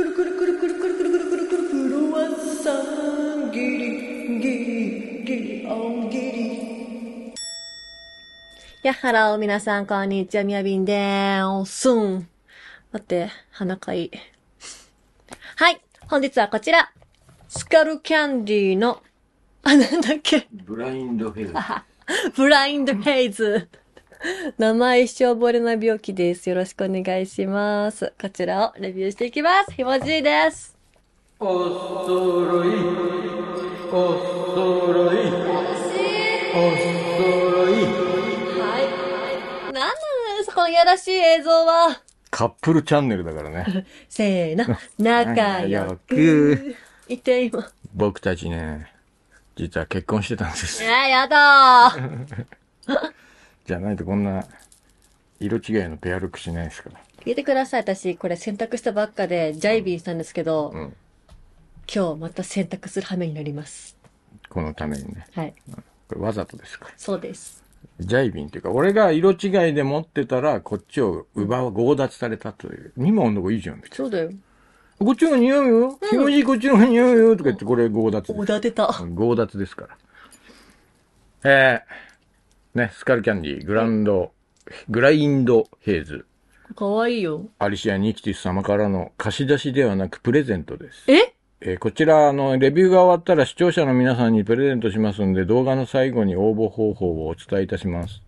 くるくるくるくるくるくるくるくるくるクロワッサンギリギリギリオンギリやっはろう皆さんこんにちはみやびんでーすん待って鼻かいはい本日はこちらスカルキャンディーのあ、なんだっけブラインドフェイズ。ブラインドフェイズ。名前一生覚れない病気です。よろしくお願いします。こちらをレビューしていきます。ひもじいです。おそろい、おそろい、おそろい。はい。なんなんですこのやらしい映像は。カップルチャンネルだからね。せーの、仲良く。いて今。僕たちね、実は結婚してたんです。えー、やだー。じゃないとこんな色違いのペアルックしないですから。入れてください。私、これ洗濯したばっかで、ジャイビーしたんですけど、うん、今日また洗濯する羽目になります。このためにね。はい。これわざとですかそうです。ジャイビンっていうか、俺が色違いで持ってたら、こっちを奪う、強奪されたという。二問の子いいじゃん、そうだよ。こっちの匂いよ。気持ちいいこっちの匂いよ。とか言って、これ強奪。強奪てた。強奪ですから。えー、ね、スカルキャンディ、グランド、グラインドヘイズ。かわいいよ。アリシア・ニキティス様からの貸し出しではなくプレゼントです。ええーこちら、あの、レビューが終わったら視聴者の皆さんにプレゼントしますんで、動画の最後に応募方法をお伝えいたします。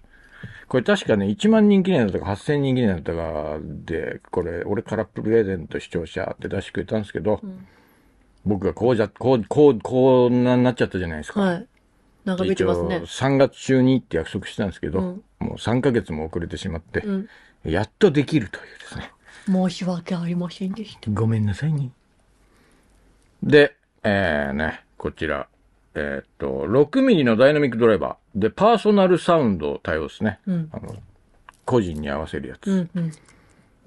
これ確かね、1万人記念だったか、8000人記念だったかで、これ、俺からプレゼント視聴者って出してくれたんですけど、僕がこうじゃ、こう、こう、こうななっちゃったじゃないですか。はい。長引いてますね。3月中にって約束したんですけど、うん、もう3か月も遅れてしまって、うん、やっとできるというですね。申し訳ありませんでした。ごめんなさいね。で、えー、ね、こちら。えー、っと、6ミリのダイナミックドライバー。で、パーソナルサウンド対応ですね。うん、あの個人に合わせるやつ。うんうん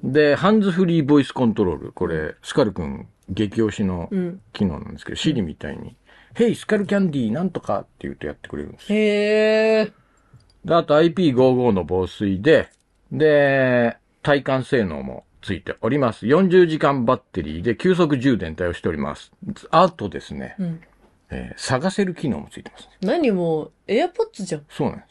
で、ハンズフリーボイスコントロール。これ、スカル君激推しの機能なんですけど、うん、シリみたいにヘイ、スカルキャンディーなんとかって言うとやってくれるんですよ。へえ。で、あと IP55 の防水で、で、体感性能もついております。40時間バッテリーで急速充電対応しております。あとですね、うん、えー、探せる機能もついてます、ね、何もう、アポッツじゃん。そうなんで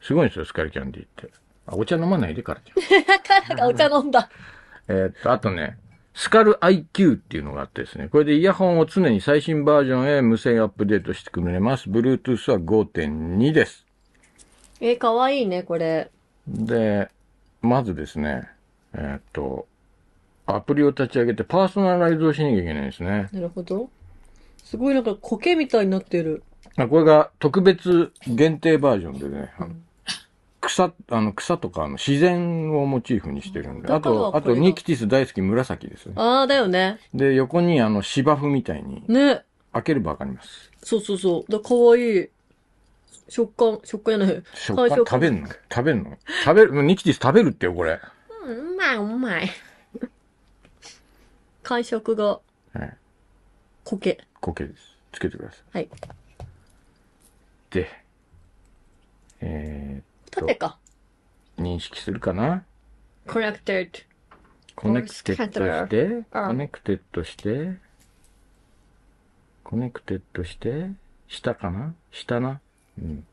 す。すごいんですよ、スカルキャンディーって。あ、お茶飲まないでからじゃん。からがお茶飲んだ。えっと、あとね、スカル IQ っていうのがあってですね、これでイヤホンを常に最新バージョンへ無線アップデートしてくれます。Bluetooth は5.2です。えかわいいね、これ。で、まずですね、えー、っと、アプリを立ち上げてパーソナライズをしなきゃいけないんですね。なるほど。すごいなんか苔みたいになってる。あこれが特別限定バージョンでね、うん、草、あの、草とか、あの、自然をモチーフにしてるんで。あと、あと、ニキティス大好き紫ですああ、だよね。で、横に、あの、芝生みたいに。ね。開ければわかります。そうそうそう。だかわいい。食感、食感やない。食感、食べんの食べるの食べる、ニキティス食べるってよ、これ。うん、うまい、うまい。感 触が。はい。苔。苔です。つけてください。はい。で、えー、縦か。認識するかなコネクテッドコネクテッドして、コネクテッドして、コネクテッドして、下かな下な。うん。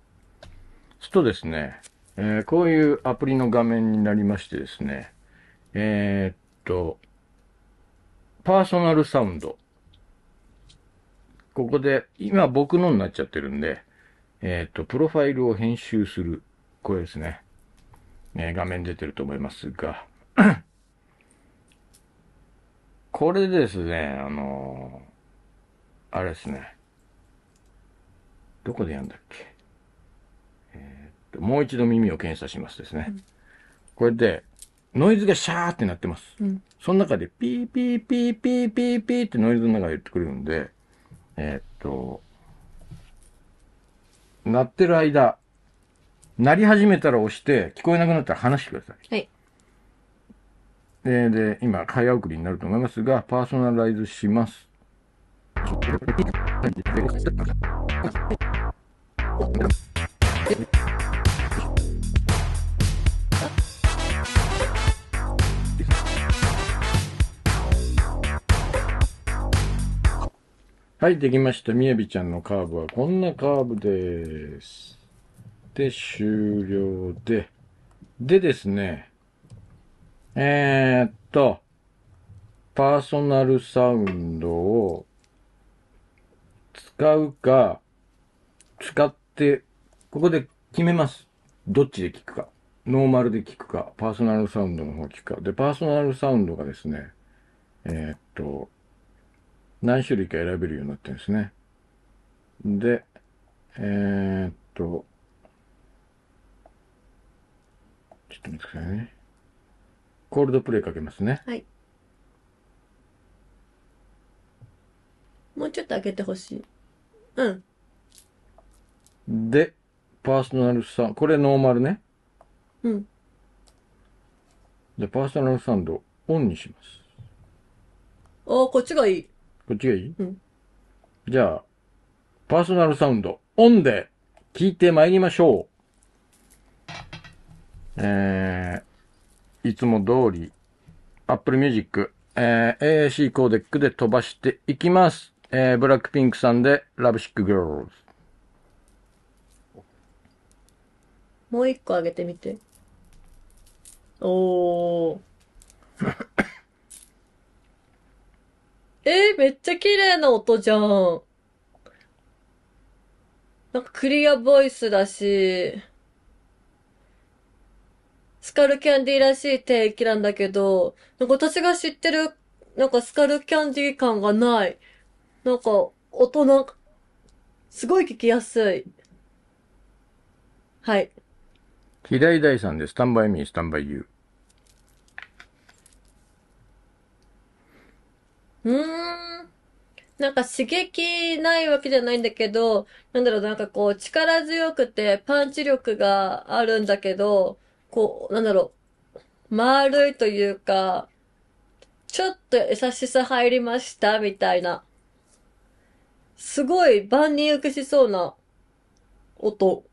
すとですね、えー、こういうアプリの画面になりましてですね、えー、っと、パーソナルサウンド。ここで、今僕のになっちゃってるんで、えー、っと、プロファイルを編集する。これですね。ね画面出てると思いますが これですね、あのー、あれですね。どこでやんだっけ。えー、っと、もう一度耳を検査しますですね。うん、これで、ノイズがシャーってなってます。うん、その中で、ピーピーピーピーピーピーってノイズの中で言ってくれるんで、えー、っと、鳴ってる間、鳴り始めたら押して、聞こえなくなったら話してください。はい。で、で、今、早送りになると思いますが、パーソナライズします。はい、できました。みやびちゃんのカーブはこんなカーブです。で、終了で、でですね、えー、っと、パーソナルサウンドを使うか、使って、ここで決めます。どっちで聞くか。ノーマルで聞くか、パーソナルサウンドの方聞くか。で、パーソナルサウンドがですね、えー、っと、何種類か選べるようになってるんですね。で、えー、っと、ちょっと待ってくださいね。コールドプレイかけますね。はい。もうちょっと開けてほしい。うん。で、パーソナルサウンド。これノーマルね。うん。で、パーソナルサウンドオンにします。あー、こっちがいい。こっちがいいうん。じゃあ、パーソナルサウンドオンで聞いてまいりましょう。えー、いつも通り、Apple Music、えー、AAC コーデックで飛ばしていきます。えー、ブラックピンクさんで、ラブシックグロールズ。もう一個上げてみて。おー。えー、めっちゃ綺麗な音じゃん。なんかクリアボイスだし、スカルキャンディらしい定義なんだけど、なんか私が知ってる、なんかスカルキャンディ感がない。なんか、大人、すごい聞きやすい。はい。大さんでスタンバイミー、スタンバイユー。うーん。なんか刺激ないわけじゃないんだけど、なんだろう、なんかこう力強くてパンチ力があるんだけど、こう、なんだろう、丸いというか、ちょっと優しさ入りましたみたいな、すごい万人受けしそうな音。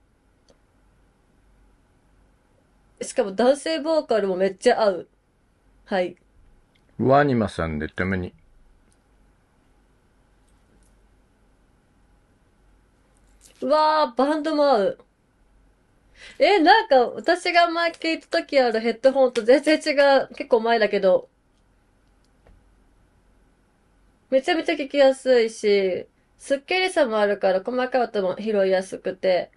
しかも男性ボーカルもめっちゃ合う。はい。ワニマさんでために。わー、バンドも合う。え、なんか、私が前聞いた時あるヘッドホンと全然違う。結構前だけど。めちゃめちゃ聞きやすいし、すっきりさもあるから細かい音も拾いやすくて。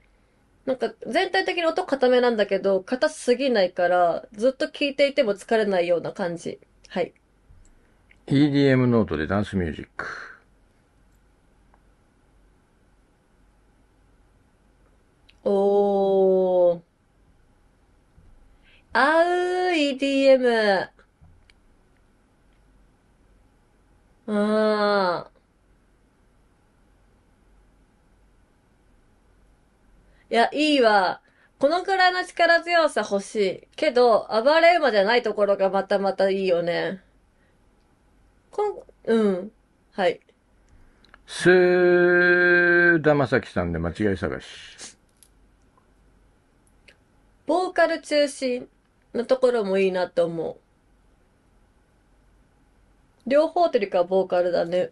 なんか、全体的に音固めなんだけど、硬すぎないから、ずっと聞いていても疲れないような感じ。はい。EDM ノートでダンスミュージック。おー。あうー、e t m うーん。いや、いいわ。このくらいの力強さ欲しい。けど、暴れ馬じゃないところがまたまたいいよね。こん、うん。はい。すーだまさきさんで間違い探し。ボーカル中心のところもいいなと思う。両方というかボーカルだね。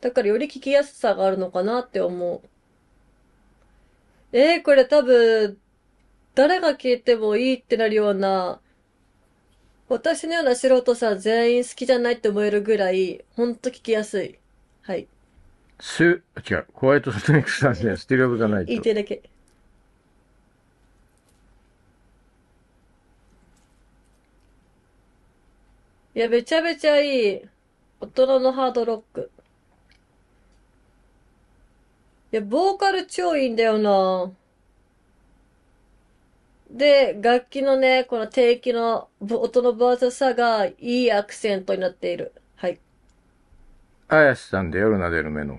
だからより聞きやすさがあるのかなって思う。えー、これ多分、誰が聞いてもいいってなるような、私のような素人さ全員好きじゃないって思えるぐらい、ほんと聞きやすい。はい。す、違う、ホワイトソニックさんじゃステレオブザナイト。いてだけ。いや、めちゃめちゃいい。大人のハードロック。いや、ボーカル超いいんだよなで、楽器のね、この定期の音の分厚さがいいアクセントになっている。はい。あやしさんで夜なでる目の。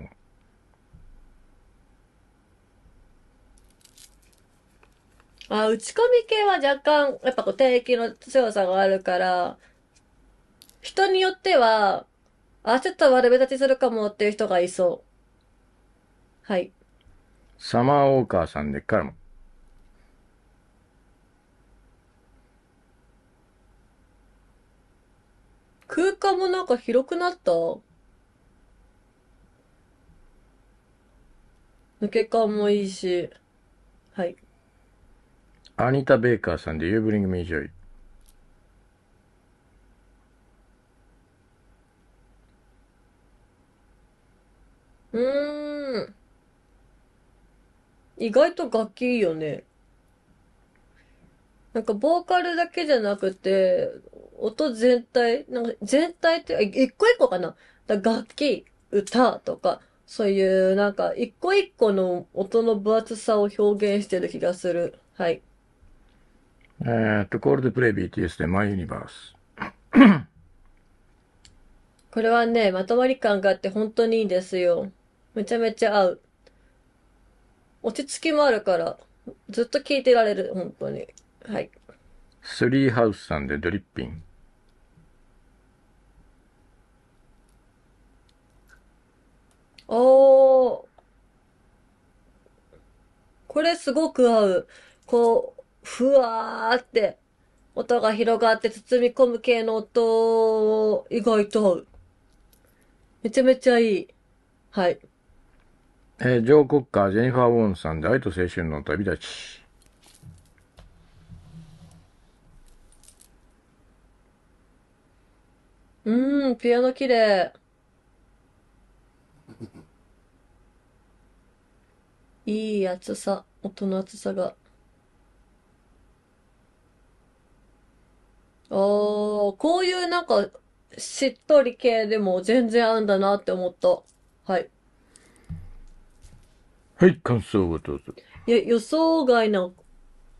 あ、打ち込み系は若干、やっぱこう定期の強さがあるから、人によっては、あ、ちょっと悪目立ちするかもっていう人がいそう。はい。サマーウォーカーさんでっからも。空間もなんか広くなった抜け感もいいし。はい。アニタ・ベイカーさんでユーブリング・ミジョイ。うん。意外と楽器いいよね。なんか、ボーカルだけじゃなくて、音全体、なんか、全体って、一個一個かなだ楽器、歌とか、そういう、なんか、一個一個の音の分厚さを表現してる気がする。はい。えー、っと、コールドプレ y BTS でマイユニバース。これはね、まとまり感があって本当にいいですよ。めちゃめちゃ合う。落ち着きもあるから、ずっと聴いてられる、本当に。はい。スリーハウスさんでドリッピン。おー。これすごく合う。こう、ふわーって音が広がって包み込む系の音、意外と合う。めちゃめちゃいい。はい。えー、ジョー・コッカー、ジェニファー・ウォンさんで愛と青春の旅立ち。うん、ピアノ綺麗。いい厚さ、音の厚さが。ああ、こういうなんか、しっとり系でも全然合うんだなって思った。はい。はい、感想をどうぞ。いや、予想外な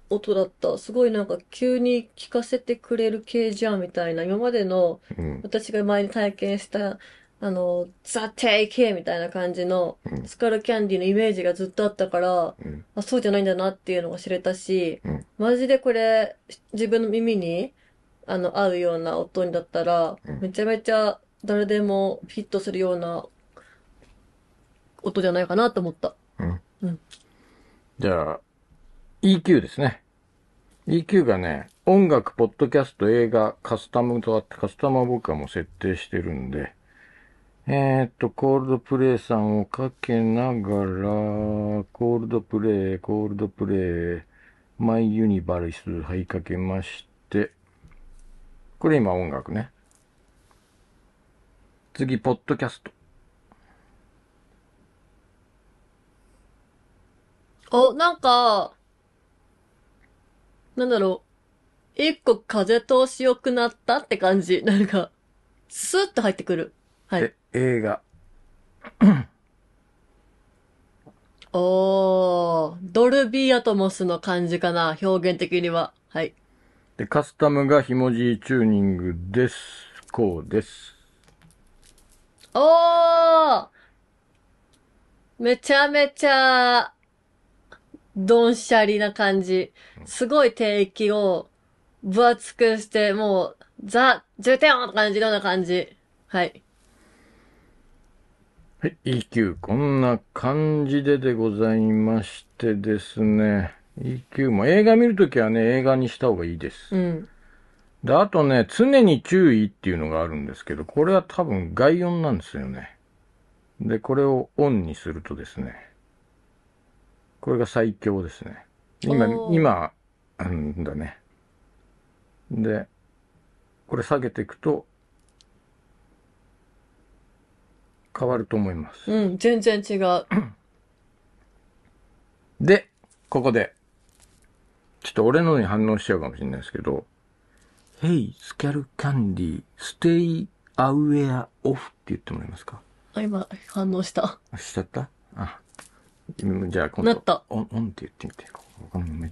音だった。すごいなんか急に聞かせてくれる系じゃんみたいな、今までの、私が前に体験した、あの、ザ・テイケみたいな感じの、スカルキャンディのイメージがずっとあったから、うん、あそうじゃないんだなっていうのが知れたし、うん、マジでこれ、自分の耳に、あの、合うような音にだったら、うん、めちゃめちゃ誰でもフィットするような音じゃないかなと思った。じゃあ、EQ ですね。EQ がね、音楽、ポッドキャスト、映画、カスタムとあって、カスタムは僕はもう設定してるんで、えー、っと、コールドプレイさんをかけながら、コールドプレイ、コールドプレイ、マイユニバルス、はい、かけまして、これ今音楽ね。次、ポッドキャスト。お、なんか、なんだろう。一個風通し良くなったって感じ。なんか、スーッと入ってくる。はい。映画。おー、ドルビーアトモスの感じかな、表現的には。はい。で、カスタムがひもじチューニングです。こうです。おーめちゃめちゃ、どんしゃりな感じ。すごい低域を分厚くして、もう、ザ、重点音って感じのような感じ。はい。はい、EQ、こんな感じででございましてですね。EQ も映画見るときはね、映画にした方がいいです。うん。で、あとね、常に注意っていうのがあるんですけど、これは多分外音なんですよね。で、これをオンにするとですね、これが最強ですね。今、今、あんだね。で、これ下げていくと、変わると思います。うん、全然違う。で、ここで、ちょっと俺のに反応しちゃうかもしれないですけど、Hey, スキャルキャンディー、stay aware of って言ってもらえますかあ、今、反応した。しちゃったあ、じゃあ今度、n オン、オンって言ってみて。ここにめ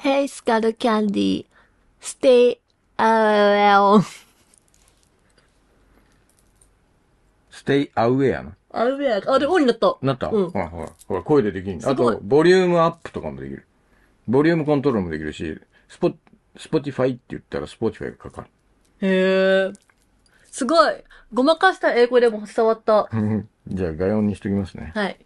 Hey, Skull Candy, stay, a w a r e Hey, Skull Candy, stay aware stay aware な。アウェア、あ、で、オンになった。なった、うんほらほら、ほら、声でできる。あすごいと、ボリュームアップとかもできる。ボリュームコントロールもできるし、スポ、スポティファイって言ったらスポティファイがかかる。へえ。すごいごまかした英語でも伝わった。じゃあ、概要にしときますね。はい。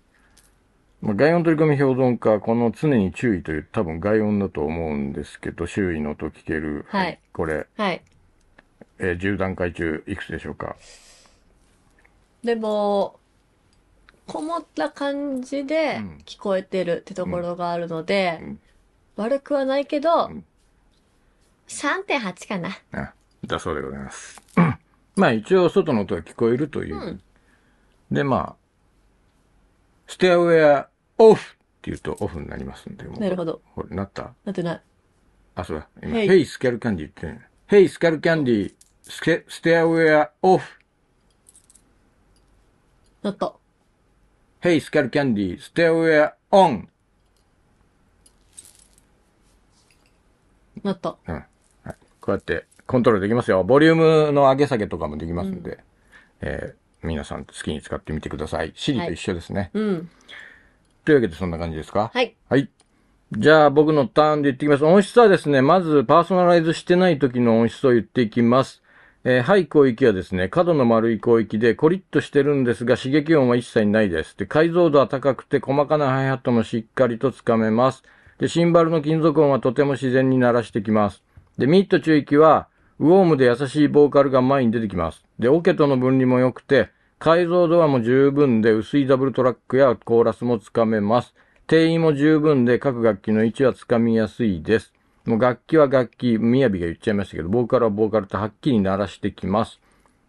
まあ、外音取り込み評論家、この常に注意という多分外音だと思うんですけど、周囲の音聞ける、はい、これ、はい、えー、10段階中いくつでしょうかでも、こもった感じで聞こえてるってところがあるので、うんうん、悪くはないけど、うん、3.8かな。あ、だそうでございます。まあ一応外の音が聞こえるという。うんで、まあ、ステアウェアオフって言うとオフになりますんで。なるほど。ほなったなってない。あ、そうだ。今、ヘイスキャルキャンディってヘイスキャルキャンディスケステアウェアオフ。なった。ヘイスキャルキャンディステアウェアオン。なった。うん。はい。こうやってコントロールできますよ。ボリュームの上げ下げとかもできますんで、うん、えー、皆さん好きに使ってみてください。シリと一緒ですね、はい。うん。というわけでそんな感じですかはい。はい。じゃあ僕のターンで言ってきます。音質はですね、まずパーソナライズしてない時の音質を言っていきます。えー、い、広域はですね、角の丸い広域でコリッとしてるんですが刺激音は一切ないです。で、解像度は高くて細かなハイハットもしっかりとつかめます。で、シンバルの金属音はとても自然に鳴らしてきます。で、ミット中域は、ウォームで優しいボーカルが前に出てきます。で、オケとの分離も良くて、解像度はもう十分で薄いダブルトラックやコーラスもつかめます。定員も十分で各楽器の位置はつかみやすいです。もう楽器は楽器、みやびが言っちゃいましたけど、ボーカルはボーカルってはっきり鳴らしてきます。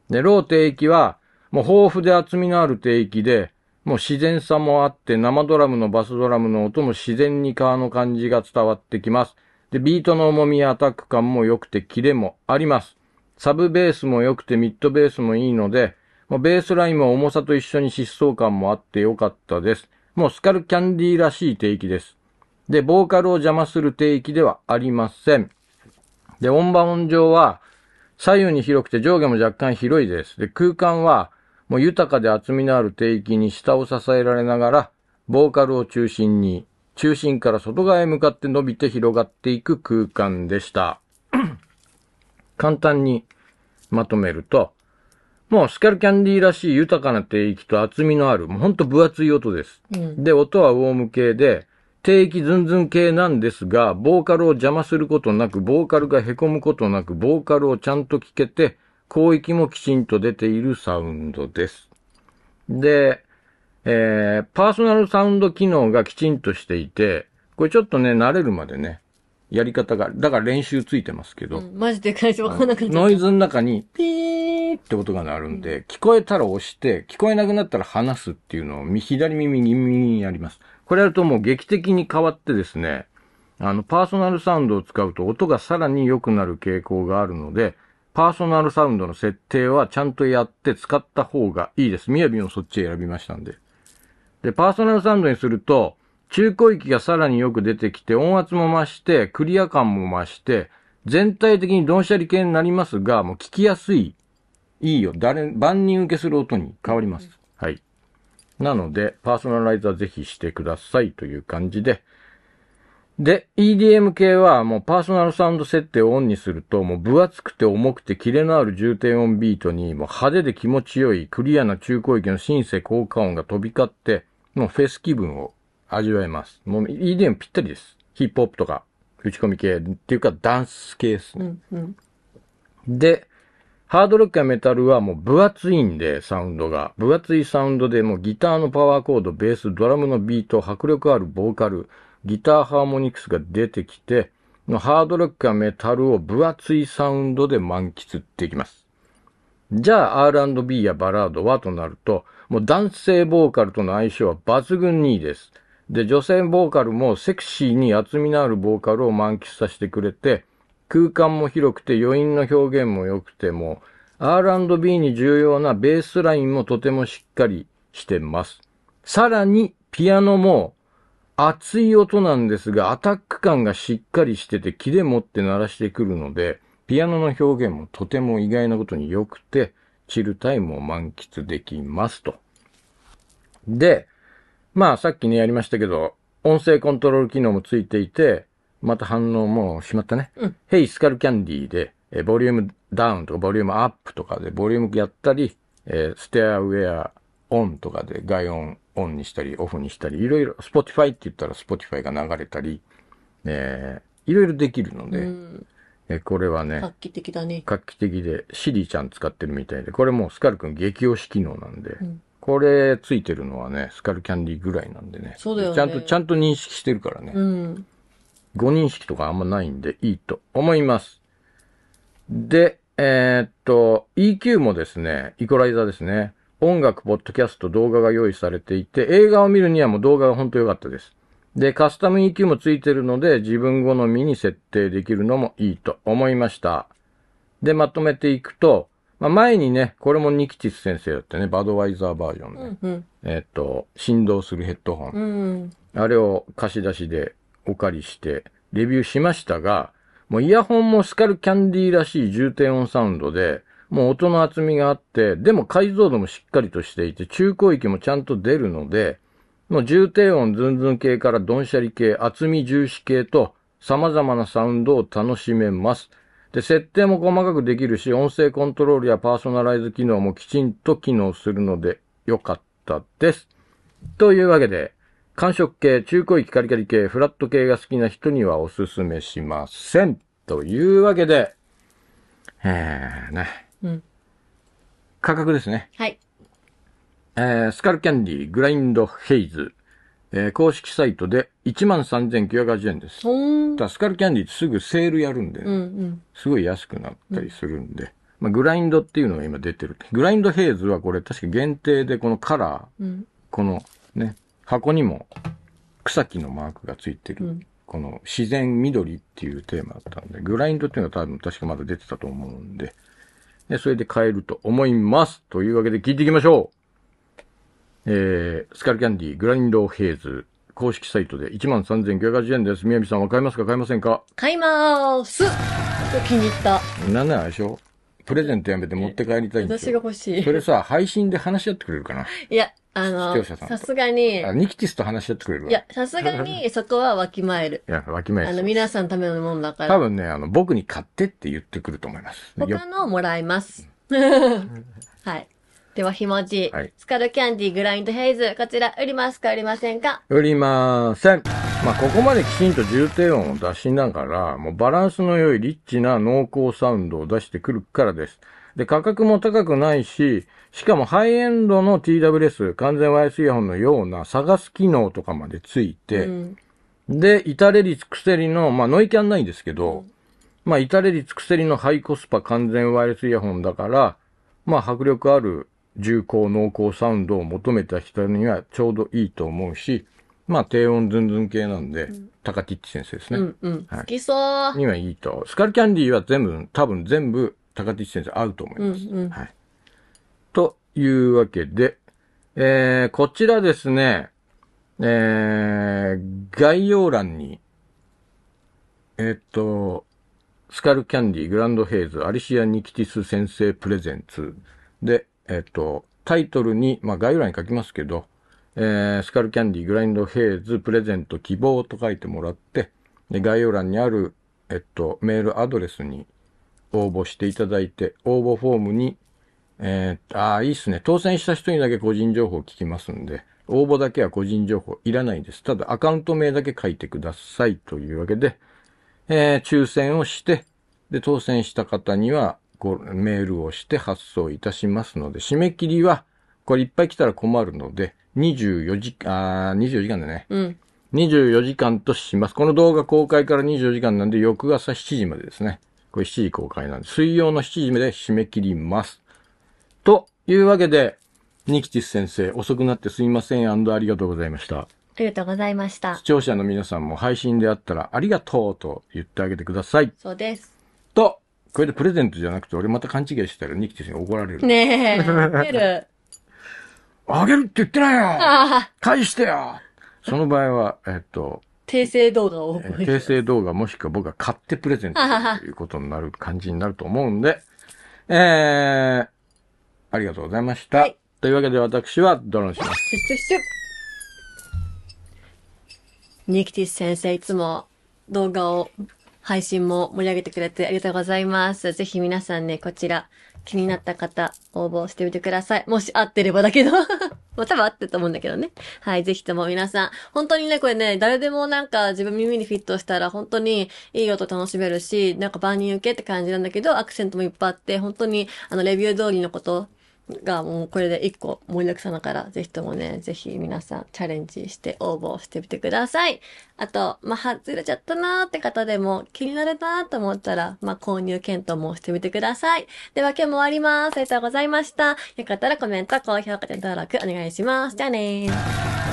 で、ロー低域は、もう豊富で厚みのある低域で、もう自然さもあって、生ドラムのバスドラムの音も自然に川の感じが伝わってきます。で、ビートの重みやアタック感も良くて、キレもあります。サブベースも良くて、ミッドベースもいいので、もうベースラインも重さと一緒に疾走感もあって良かったです。もうスカルキャンディーらしい定域です。で、ボーカルを邪魔する定域ではありません。で、音場音上は、左右に広くて上下も若干広いです。で、空間は、もう豊かで厚みのある定域に下を支えられながら、ボーカルを中心に中心から外側へ向かって伸びて広がっていく空間でした。簡単にまとめると、もうスカルキャンディーらしい豊かな低域と厚みのある、もうほんと分厚い音です。うん、で、音はウォーム系で、低域ズンズン系なんですが、ボーカルを邪魔することなく、ボーカルが凹むことなく、ボーカルをちゃんと聴けて、広域もきちんと出ているサウンドです。で、えー、パーソナルサウンド機能がきちんとしていて、これちょっとね、慣れるまでね、やり方が、だから練習ついてますけど。うん、マジで会社わかんなくなっノイズの中に、ピーって音が鳴るんで、うん、聞こえたら押して、聞こえなくなったら話すっていうのを、左耳、右耳にやります。これやるともう劇的に変わってですね、あの、パーソナルサウンドを使うと音がさらに良くなる傾向があるので、パーソナルサウンドの設定はちゃんとやって使った方がいいです。みやびもそっち選びましたんで。で、パーソナルサウンドにすると、中古域がさらによく出てきて、音圧も増して、クリア感も増して、全体的にドンシャリ系になりますが、もう聞きやすい、いいよ、誰、万人受けする音に変わります。はい。なので、パーソナライザーぜひしてくださいという感じで。で、EDM 系はもうパーソナルサウンド設定をオンにすると、もう分厚くて重くてキレのある重低音ビートに、もう派手で気持ちよいクリアな中高域のシンセ効果音が飛び交って、のフェス気分を味わえます。もう EDM ぴったりです。ヒップホップとか、打ち込み系っていうかダンス系ですね。うんうん、で、ハードロックやメタルはもう分厚いんで、サウンドが。分厚いサウンドでもうギターのパワーコード、ベース、ドラムのビート、迫力あるボーカル、ギターハーモニクスが出てきて、ハードロックやメタルを分厚いサウンドで満喫できます。じゃあ R&B やバラードはとなると、もう男性ボーカルとの相性は抜群にいいです。で、女性ボーカルもセクシーに厚みのあるボーカルを満喫させてくれて、空間も広くて余韻の表現も良くても、R&B に重要なベースラインもとてもしっかりしてます。さらに、ピアノも熱い音なんですが、アタック感がしっかりしてて、気でもって鳴らしてくるので、ピアノの表現もとても意外なことに良くて、チルタイムを満喫できますと。で、まあさっきね、やりましたけど、音声コントロール機能もついていて、また反応もしまったね。うん。ヘイスカルキャンディーで、えー、ボリュームダウンとかボリュームアップとかでボリュームやったり、えー、ステアウェアオンとかで外音オンにしたりオフにしたり、いろいろ、Spotify って言ったら Spotify が流れたり、えー、いろいろできるので、えこれはね、画期的だね。画期的で、シリーちゃん使ってるみたいで、これもうスカル君激推し機能なんで、うんこれついてるのはね、スカルキャンディぐらいなんでね。そうだよね。ちゃんと、ちゃんと認識してるからね。うん。誤認識とかあんまないんでいいと思います。で、えー、っと、EQ もですね、イコライザーですね。音楽、ポッドキャスト、動画が用意されていて、映画を見るにはもう動画が本当良かったです。で、カスタム EQ もついてるので、自分好みに設定できるのもいいと思いました。で、まとめていくと、まあ、前にね、これもニキチス先生だってね、バドワイザーバージョンで、うんうん、えっ、ー、と、振動するヘッドホン、うん、あれを貸し出しでお借りして、レビューしましたが、もうイヤホンもスカルキャンディーらしい重低音サウンドで、もう音の厚みがあって、でも解像度もしっかりとしていて、中高域もちゃんと出るので、もう重低音ズンズン系からドンシャリ系、厚み重視系と様々なサウンドを楽しめます。で、設定も細かくできるし、音声コントロールやパーソナライズ機能もきちんと機能するので良かったです。というわけで、寒色系、中古域カリカリ系、フラット系が好きな人にはおすすめしません。というわけで、えー、ね。うん。価格ですね。はい。えー、スカルキャンディ、グラインドヘイズ、えー、公式サイトで13,980円です。スかるキャンディーってすぐセールやるんで、ねうんうん、すごい安くなったりするんで、まあ、グラインドっていうのが今出てる。グラインドヘイズはこれ確か限定でこのカラー、うん、このね、箱にも草木のマークがついてる。うんこの自然緑っていうテーマだったんで、グラインドっていうのは多分確かまだ出てたと思うんで、でそれで買えると思います。というわけで聞いていきましょうえー、スカルキャンディ、グラインドヘイズ、公式サイトで13,980円です。宮城さんは買いますか買いませんか買いまーす気に入った。なんなんでしょプレゼントやめて持って帰りたい私が欲しい。それさ、配信で話し合ってくれるかないや、あの、視聴者さんさすがに。あ、ニキティスと話し合ってくれるいや、さすがにそこはわきまえる。いや、わきまえる。あの、皆さんためのもんだから。多分ね、あの、僕に買ってって言ってくると思います。他のもらいます。はい。では、ひもじ、はい、スカルキャンディ、グラインドヘイズ、こちら、売りますか、売りませんか売りません。まあ、ここまできちんと重低音を出しながら、もうバランスの良いリッチな濃厚サウンドを出してくるからです。で、価格も高くないし、しかもハイエンドの TWS、完全ワイヤスイヤホンのような探す機能とかまでついて、うんで、至れり尽くせりの、まあ、ノイキャンないんですけど、うん、まあ、至れり尽くせりのハイコスパ完全ワイヤスイヤホンだから、まあ、迫力ある重厚濃厚サウンドを求めた人にはちょうどいいと思うし、まあ低音ズンズン系なんで、うん、タカティッチ先生ですね。うんうん。はい、好きそう。にはいいと。スカルキャンディーは全部、多分全部タカティッチ先生合うと思います。うんうん、はい。というわけで、えー、こちらですね、えー、概要欄に、えー、っと、スカルキャンディー、グランドヘイズ、アリシア・ニキティス先生プレゼンツで、えっと、タイトルに、まあ、概要欄に書きますけど、えー、スカルキャンディ、グラインドヘイズ、プレゼント、希望と書いてもらって、で概要欄にある、えっと、メールアドレスに応募していただいて、応募フォームに、えー、ああ、いいっすね。当選した人にだけ個人情報を聞きますんで、応募だけは個人情報いらないです。ただ、アカウント名だけ書いてくださいというわけで、えー、抽選をして、で、当選した方には、メールをして発送いたしますので、締め切りは、これいっぱい来たら困るので、24時間、あ24時間だね。うん。24時間とします。この動画公開から24時間なんで、翌朝7時までですね。これ7時公開なんで、水曜の7時まで締め切ります。というわけで、ニキティス先生、遅くなってすいませんありがとうございました。ありがとうございました。視聴者の皆さんも配信であったら、ありがとうと言ってあげてください。そうです。とこれでプレゼントじゃなくて、俺また勘違いしたらニキティさんに怒られる。ねえ。あげる。あげるって言ってないよ返してよその場合は、えっと、訂正動画を訂正動画もしくは僕が買ってプレゼントということになる感じになると思うんで、えー、ありがとうございました。はい、というわけで私はドローンします。シュシュシュニキティス先生いつも動画を配信も盛り上げてくれてありがとうございます。ぜひ皆さんね、こちら、気になった方、応募してみてください。もし合ってればだけど。まあ多分合ってると思うんだけどね。はい、ぜひとも皆さん。本当にね、これね、誰でもなんか自分耳にフィットしたら本当にいい音楽しめるし、なんか万人受けって感じなんだけど、アクセントもいっぱいあって、本当にあのレビュー通りのことがもうこれで1個盛りだくさんだから、ぜひともね、ぜひ皆さんチャレンジして応募してみてください。あと、まあ、外れちゃったなーって方でも気になるなーと思ったら、まあ、購入検討もしてみてください。では今日も終わります。ありがとうございました。よかったらコメント、高評価で登録お願いします。じゃあねー。